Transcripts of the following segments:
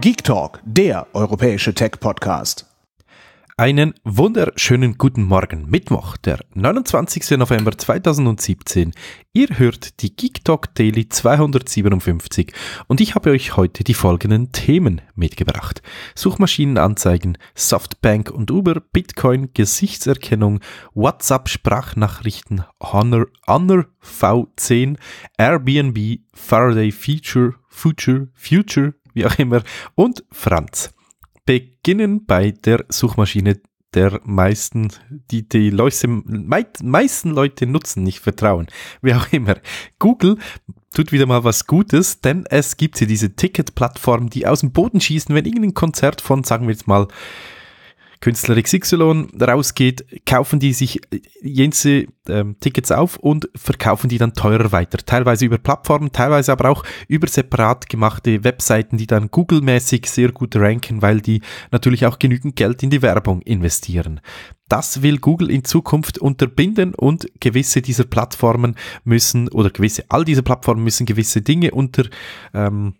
Geek Talk, der europäische Tech-Podcast. Einen wunderschönen guten Morgen, Mittwoch, der 29. November 2017. Ihr hört die Geek Talk Daily 257 und ich habe euch heute die folgenden Themen mitgebracht. Suchmaschinenanzeigen, Softbank und Uber, Bitcoin, Gesichtserkennung, WhatsApp Sprachnachrichten, Honor, Honor V10, Airbnb, Faraday Feature, Future, Future, wie auch immer, und Franz. Beginnen bei der Suchmaschine der meisten, die die Leute, mei, meisten Leute nutzen, nicht vertrauen. Wie auch immer. Google tut wieder mal was Gutes, denn es gibt hier diese Ticket-Plattform, die aus dem Boden schießen, wenn irgendein Konzert von, sagen wir jetzt mal, Künstler XY rausgeht, kaufen die sich äh, jense ähm, Tickets auf und verkaufen die dann teurer weiter. Teilweise über Plattformen, teilweise aber auch über separat gemachte Webseiten, die dann Google-mäßig sehr gut ranken, weil die natürlich auch genügend Geld in die Werbung investieren. Das will Google in Zukunft unterbinden und gewisse dieser Plattformen müssen oder gewisse, all diese Plattformen müssen gewisse Dinge unter ähm,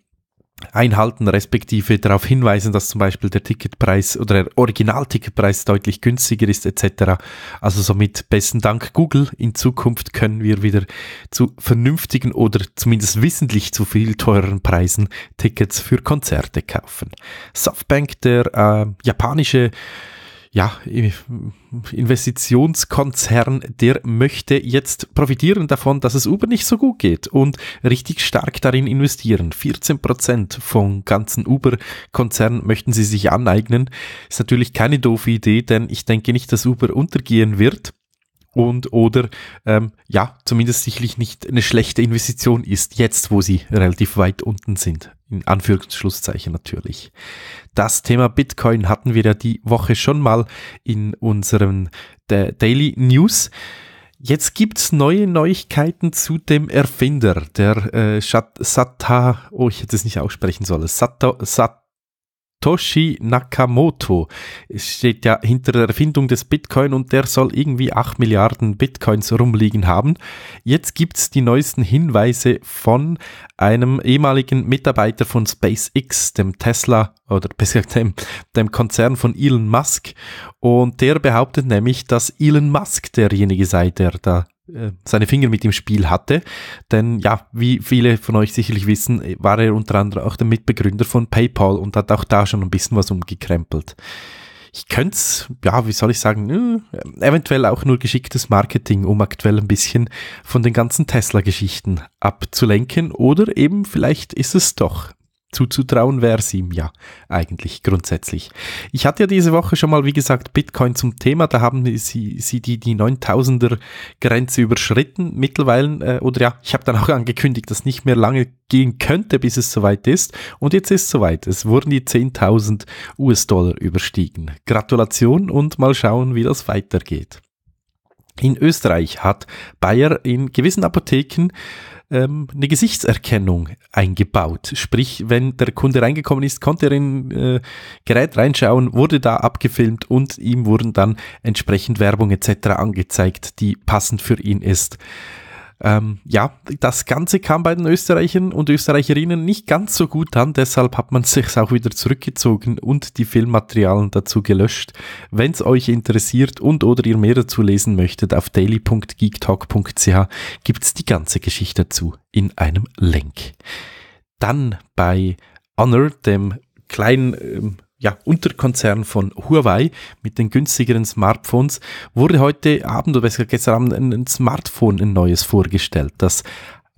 einhalten, respektive darauf hinweisen, dass zum Beispiel der Ticketpreis oder der Originalticketpreis deutlich günstiger ist etc. Also somit besten Dank Google. In Zukunft können wir wieder zu vernünftigen oder zumindest wissentlich zu viel teureren Preisen Tickets für Konzerte kaufen. Softbank, der äh, japanische ja, Investitionskonzern, der möchte jetzt profitieren davon, dass es Uber nicht so gut geht und richtig stark darin investieren. 14 Prozent vom ganzen Uber-Konzern möchten sie sich aneignen. Ist natürlich keine doofe Idee, denn ich denke nicht, dass Uber untergehen wird und oder ähm, ja, zumindest sicherlich nicht eine schlechte Investition ist, jetzt wo sie relativ weit unten sind. In Anführungsschlusszeichen natürlich. Das Thema Bitcoin hatten wir ja die Woche schon mal in unseren D Daily News. Jetzt gibt's neue Neuigkeiten zu dem Erfinder, der äh, Shat Satta, oh, ich hätte es nicht aussprechen sollen, Satta, Sat Satoshi Nakamoto steht ja hinter der Erfindung des Bitcoin und der soll irgendwie 8 Milliarden Bitcoins rumliegen haben. Jetzt gibt es die neuesten Hinweise von einem ehemaligen Mitarbeiter von SpaceX, dem Tesla oder besser gesagt dem, dem Konzern von Elon Musk. Und der behauptet nämlich, dass Elon Musk derjenige sei, der da äh, seine Finger mit im Spiel hatte. Denn ja, wie viele von euch sicherlich wissen, war er unter anderem auch der Mitbegründer von PayPal und hat auch da schon ein bisschen was umgekrempelt. Ich könnte es, ja, wie soll ich sagen, äh, eventuell auch nur geschicktes Marketing, um aktuell ein bisschen von den ganzen Tesla-Geschichten abzulenken. Oder eben vielleicht ist es doch zuzutrauen wäre es ihm ja eigentlich grundsätzlich. Ich hatte ja diese Woche schon mal, wie gesagt, Bitcoin zum Thema. Da haben sie, sie die, die 9000er Grenze überschritten mittlerweile. Äh, oder ja, ich habe dann auch angekündigt, dass nicht mehr lange gehen könnte, bis es soweit ist. Und jetzt ist es soweit. Es wurden die 10.000 US-Dollar überstiegen. Gratulation und mal schauen, wie das weitergeht. In Österreich hat Bayer in gewissen Apotheken ähm, eine Gesichtserkennung eingebaut. Sprich, wenn der Kunde reingekommen ist, konnte er in äh, Gerät reinschauen, wurde da abgefilmt und ihm wurden dann entsprechend Werbung etc. angezeigt, die passend für ihn ist. Ähm, ja, das Ganze kam bei den Österreichern und Österreicherinnen nicht ganz so gut an, deshalb hat man sich auch wieder zurückgezogen und die Filmmaterialien dazu gelöscht. Wenn es euch interessiert und oder ihr mehr dazu lesen möchtet, auf daily.geektalk.ch gibt es die ganze Geschichte dazu in einem Link. Dann bei Honor, dem kleinen ähm, ja, Unterkonzern von Huawei mit den günstigeren Smartphones, wurde heute Abend oder besser gestern Abend ein, ein Smartphone, ein neues vorgestellt, das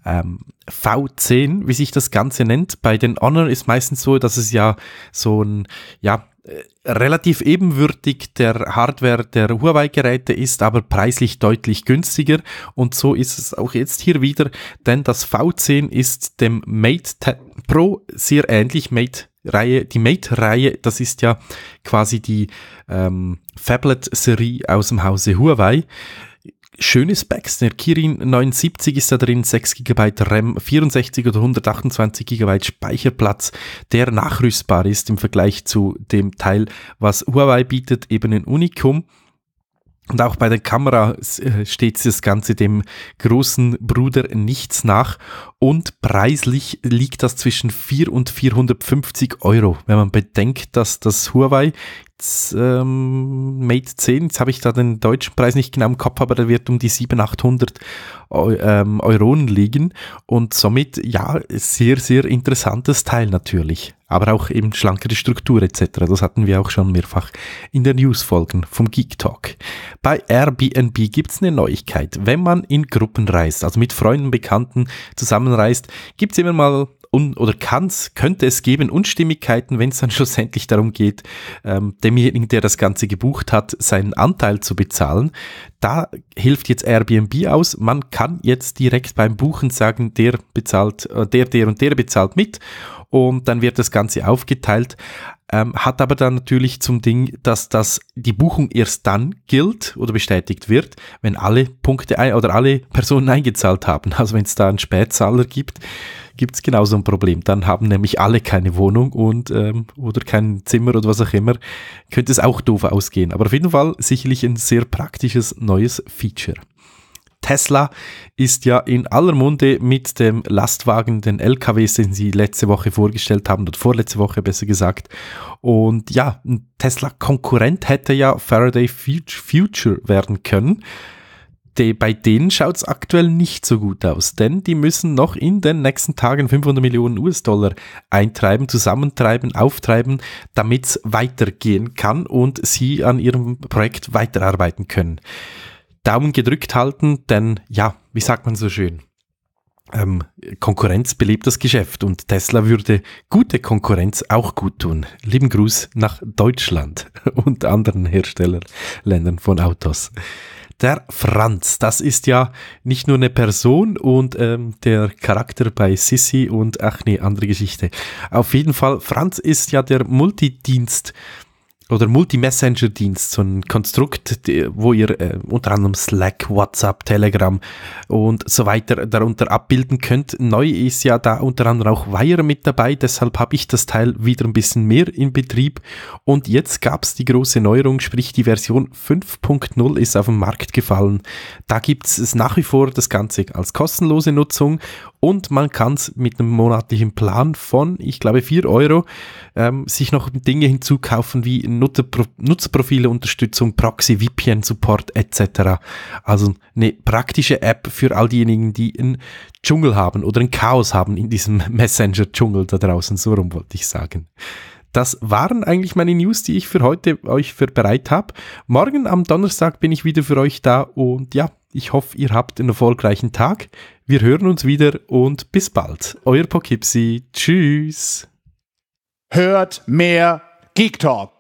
ähm, V10, wie sich das Ganze nennt. Bei den Honor ist meistens so, dass es ja so ein, ja, äh, relativ ebenwürdig der Hardware der Huawei-Geräte ist, aber preislich deutlich günstiger. Und so ist es auch jetzt hier wieder, denn das V10 ist dem Mate Pro sehr ähnlich. Mate Reihe, die Mate-Reihe, das ist ja quasi die ähm, Fablet-Serie aus dem Hause Huawei. Schönes Specs, der Kirin 79 ist da drin, 6 GB RAM, 64 oder 128 GB Speicherplatz, der nachrüstbar ist im Vergleich zu dem Teil, was Huawei bietet, eben in Unicum. Und auch bei der Kamera äh, steht das Ganze dem großen Bruder nichts nach. Und preislich liegt das zwischen 4 und 450 Euro. Wenn man bedenkt, dass das Huawei ähm, Mate 10, jetzt habe ich da den deutschen Preis nicht genau im Kopf, aber der wird um die 700, 800 ähm, Euronen liegen und somit, ja, sehr, sehr interessantes Teil natürlich, aber auch eben schlankere Struktur etc. Das hatten wir auch schon mehrfach in den News-Folgen vom Geek Talk. Bei Airbnb gibt es eine Neuigkeit. Wenn man in Gruppen reist, also mit Freunden, Bekannten zusammenreist, gibt es immer mal und, oder kann's, könnte es geben Unstimmigkeiten, wenn es dann schlussendlich darum geht, ähm, demjenigen, der das Ganze gebucht hat, seinen Anteil zu bezahlen. Da hilft jetzt Airbnb aus. Man kann jetzt direkt beim Buchen sagen, der bezahlt, äh, der, der und der bezahlt mit und dann wird das Ganze aufgeteilt ähm, hat aber dann natürlich zum Ding, dass das die Buchung erst dann gilt oder bestätigt wird, wenn alle Punkte ein oder alle Personen eingezahlt haben. Also wenn es da einen Spätzahler gibt, gibt es genauso ein Problem. Dann haben nämlich alle keine Wohnung und ähm, oder kein Zimmer oder was auch immer. Könnte es auch doof ausgehen. Aber auf jeden Fall sicherlich ein sehr praktisches neues Feature. Tesla ist ja in aller Munde mit dem Lastwagen, den LKWs, den sie letzte Woche vorgestellt haben, oder vorletzte Woche besser gesagt. Und ja, ein Tesla-Konkurrent hätte ja Faraday Future werden können. bei denen schaut es aktuell nicht so gut aus, denn die müssen noch in den nächsten Tagen 500 Millionen US-Dollar eintreiben, zusammentreiben, auftreiben, damit es weitergehen kann und sie an ihrem Projekt weiterarbeiten können. Daumen gedrückt halten, denn ja, wie sagt man so schön? Ähm, Konkurrenz belebt das Geschäft und Tesla würde gute Konkurrenz auch gut tun. Lieben Gruß nach Deutschland und anderen Herstellerländern von Autos. Der Franz, das ist ja nicht nur eine Person und ähm, der Charakter bei Sissy und ach nee, andere Geschichte. Auf jeden Fall, Franz ist ja der Multidienst oder Multi-Messenger-Dienst, so ein Konstrukt, wo ihr äh, unter anderem Slack, WhatsApp, Telegram und so weiter darunter abbilden könnt. Neu ist ja da unter anderem auch Wire mit dabei, deshalb habe ich das Teil wieder ein bisschen mehr in Betrieb. Und jetzt gab es die große Neuerung, sprich die Version 5.0 ist auf den Markt gefallen. Da gibt es nach wie vor das Ganze als kostenlose Nutzung und man kann es mit einem monatlichen Plan von, ich glaube, 4 Euro ähm, sich noch Dinge hinzukaufen wie Nutzerpro Nutzerprofile, Unterstützung, Proxy, VPN-Support etc. Also eine praktische App für all diejenigen, die einen Dschungel haben oder ein Chaos haben in diesem Messenger-Dschungel da draußen. So rum wollte ich sagen. Das waren eigentlich meine News, die ich für heute euch für bereit habe. Morgen am Donnerstag bin ich wieder für euch da und ja, ich hoffe, ihr habt einen erfolgreichen Tag. Wir hören uns wieder und bis bald. Euer Pokipsi. Tschüss. Hört mehr Geek Talk.